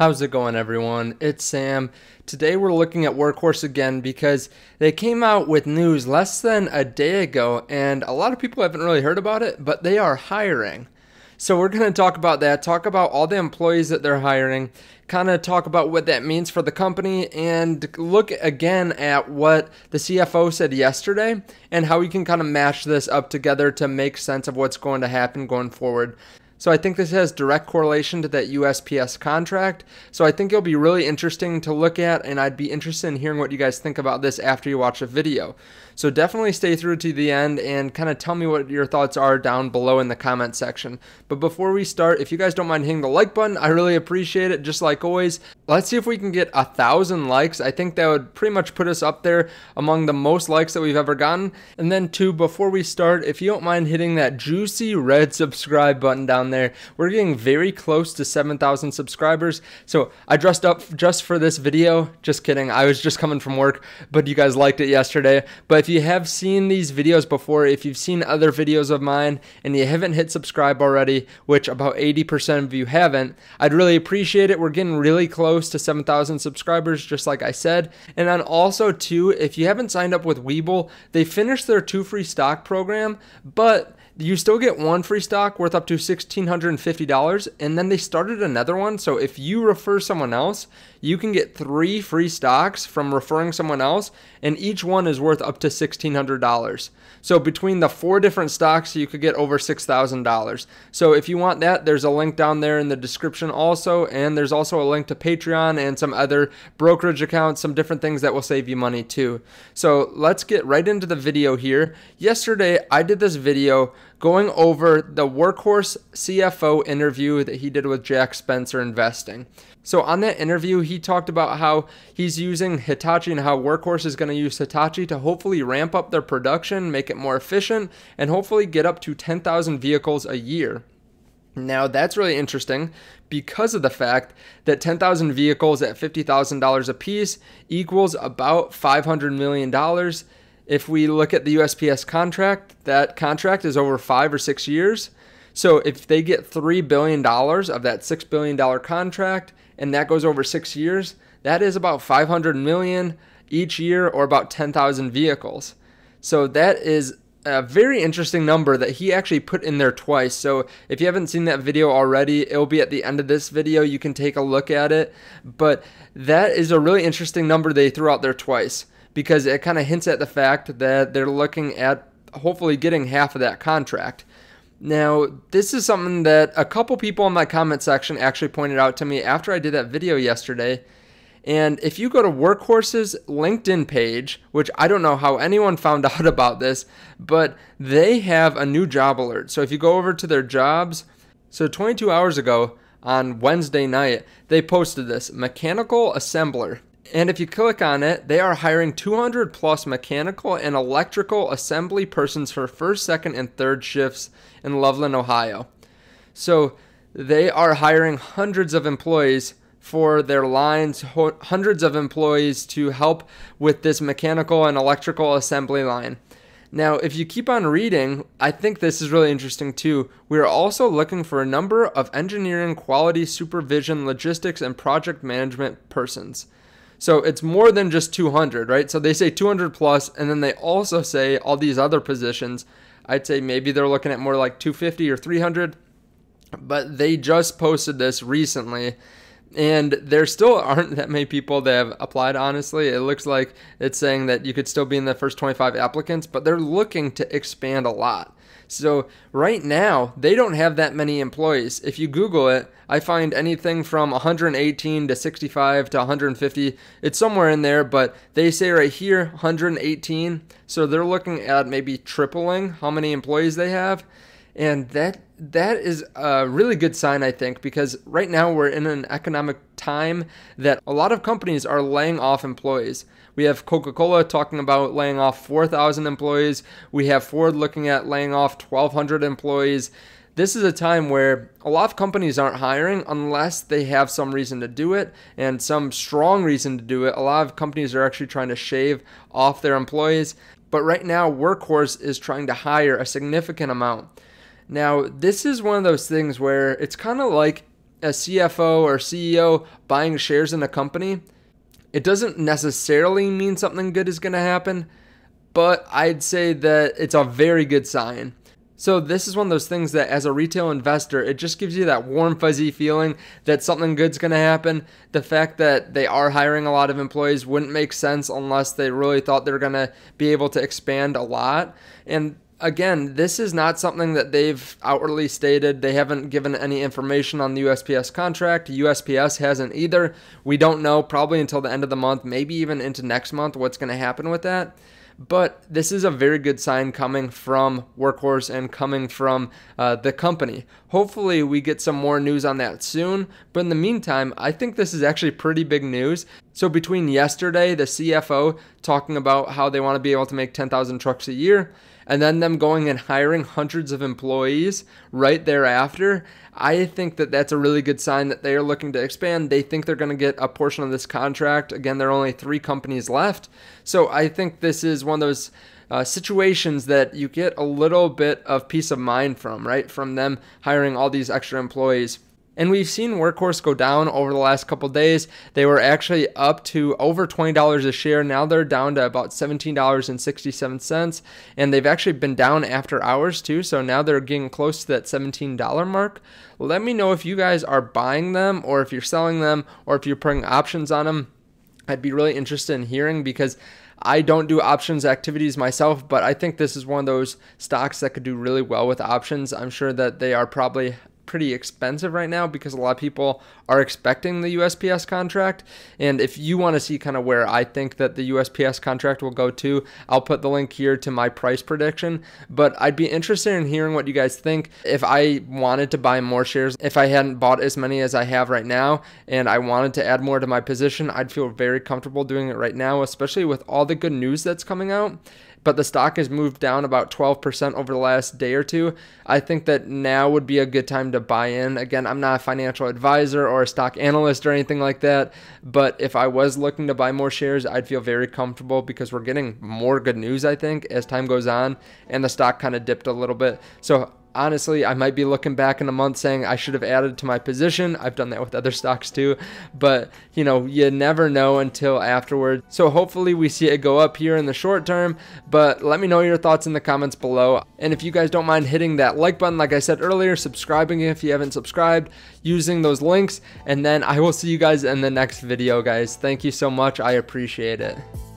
How's it going, everyone? It's Sam. Today we're looking at Workhorse again because they came out with news less than a day ago, and a lot of people haven't really heard about it, but they are hiring. So we're going to talk about that, talk about all the employees that they're hiring, kind of talk about what that means for the company, and look again at what the CFO said yesterday and how we can kind of mash this up together to make sense of what's going to happen going forward. So I think this has direct correlation to that USPS contract. So I think it'll be really interesting to look at, and I'd be interested in hearing what you guys think about this after you watch the video. So definitely stay through to the end and kind of tell me what your thoughts are down below in the comment section. But before we start, if you guys don't mind hitting the like button, I really appreciate it, just like always. Let's see if we can get a thousand likes. I think that would pretty much put us up there among the most likes that we've ever gotten. And then two, before we start, if you don't mind hitting that juicy red subscribe button down there. We're getting very close to 7,000 subscribers. So I dressed up just for this video. Just kidding. I was just coming from work, but you guys liked it yesterday. But if you have seen these videos before, if you've seen other videos of mine and you haven't hit subscribe already, which about 80% of you haven't, I'd really appreciate it. We're getting really close to 7,000 subscribers, just like I said. And then also too, if you haven't signed up with Weeble, they finished their two free stock program, but you still get one free stock worth up to $1,650. And then they started another one. So if you refer someone else, you can get three free stocks from referring someone else, and each one is worth up to $1,600. So between the four different stocks, you could get over $6,000. So if you want that, there's a link down there in the description also. And there's also a link to Patreon and some other brokerage accounts, some different things that will save you money too. So let's get right into the video here. Yesterday, I did this video going over the workhorse CFO interview that he did with Jack Spencer Investing. So, on that interview, he talked about how he's using Hitachi and how Workhorse is going to use Hitachi to hopefully ramp up their production, make it more efficient, and hopefully get up to 10,000 vehicles a year. Now, that's really interesting because of the fact that 10,000 vehicles at $50,000 a piece equals about $500 million if we look at the USPS contract, that contract is over five or six years. So if they get $3 billion of that $6 billion contract and that goes over six years, that is about 500 million each year or about 10,000 vehicles. So that is a very interesting number that he actually put in there twice. So if you haven't seen that video already, it'll be at the end of this video. You can take a look at it. But that is a really interesting number they threw out there twice because it kind of hints at the fact that they're looking at hopefully getting half of that contract. Now, this is something that a couple people in my comment section actually pointed out to me after I did that video yesterday. And if you go to Workhorse's LinkedIn page, which I don't know how anyone found out about this, but they have a new job alert. So if you go over to their jobs, so 22 hours ago on Wednesday night, they posted this mechanical assembler. And if you click on it, they are hiring 200 plus mechanical and electrical assembly persons for first, second, and third shifts in Loveland, Ohio. So they are hiring hundreds of employees for their lines, hundreds of employees to help with this mechanical and electrical assembly line. Now, if you keep on reading, I think this is really interesting too. We are also looking for a number of engineering, quality, supervision, logistics, and project management persons. So it's more than just 200, right? So they say 200 plus, and then they also say all these other positions. I'd say maybe they're looking at more like 250 or 300, but they just posted this recently. And there still aren't that many people that have applied, honestly. It looks like it's saying that you could still be in the first 25 applicants, but they're looking to expand a lot. So right now, they don't have that many employees. If you Google it, I find anything from 118 to 65 to 150. It's somewhere in there, but they say right here 118. So they're looking at maybe tripling how many employees they have. And that that is a really good sign, I think, because right now we're in an economic time that a lot of companies are laying off employees. We have Coca Cola talking about laying off 4,000 employees. We have Ford looking at laying off 1,200 employees. This is a time where a lot of companies aren't hiring unless they have some reason to do it and some strong reason to do it. A lot of companies are actually trying to shave off their employees. But right now, Workhorse is trying to hire a significant amount. Now, this is one of those things where it's kind of like a CFO or CEO buying shares in a company. It doesn't necessarily mean something good is going to happen, but I'd say that it's a very good sign. So, this is one of those things that as a retail investor, it just gives you that warm, fuzzy feeling that something good's going to happen. The fact that they are hiring a lot of employees wouldn't make sense unless they really thought they were going to be able to expand a lot. And again, this is not something that they've outwardly stated. They haven't given any information on the USPS contract. USPS hasn't either. We don't know, probably until the end of the month, maybe even into next month, what's going to happen with that. But this is a very good sign coming from Workhorse and coming from uh, the company. Hopefully, we get some more news on that soon. But in the meantime, I think this is actually pretty big news. So between yesterday, the CFO talking about how they want to be able to make 10,000 trucks a year, and then them going and hiring hundreds of employees right thereafter, I think that that's a really good sign that they are looking to expand. They think they're going to get a portion of this contract. Again, there are only three companies left. So I think this is one of those. Uh, situations that you get a little bit of peace of mind from, right? From them hiring all these extra employees. And we've seen Workhorse go down over the last couple days. They were actually up to over $20 a share. Now they're down to about $17.67. And they've actually been down after hours too. So now they're getting close to that $17 mark. Let me know if you guys are buying them or if you're selling them or if you're putting options on them. I'd be really interested in hearing because I don't do options activities myself, but I think this is one of those stocks that could do really well with options. I'm sure that they are probably pretty expensive right now because a lot of people are expecting the USPS contract. And if you want to see kind of where I think that the USPS contract will go to, I'll put the link here to my price prediction. But I'd be interested in hearing what you guys think. If I wanted to buy more shares, if I hadn't bought as many as I have right now, and I wanted to add more to my position, I'd feel very comfortable doing it right now, especially with all the good news that's coming out but the stock has moved down about 12% over the last day or two. I think that now would be a good time to buy in. Again, I'm not a financial advisor or a stock analyst or anything like that, but if I was looking to buy more shares, I'd feel very comfortable because we're getting more good news, I think, as time goes on, and the stock kind of dipped a little bit. So honestly, I might be looking back in a month saying I should have added to my position. I've done that with other stocks too, but you know, you never know until afterward. So hopefully we see it go up here in the short term, but let me know your thoughts in the comments below. And if you guys don't mind hitting that like button, like I said earlier, subscribing if you haven't subscribed, using those links, and then I will see you guys in the next video, guys. Thank you so much. I appreciate it.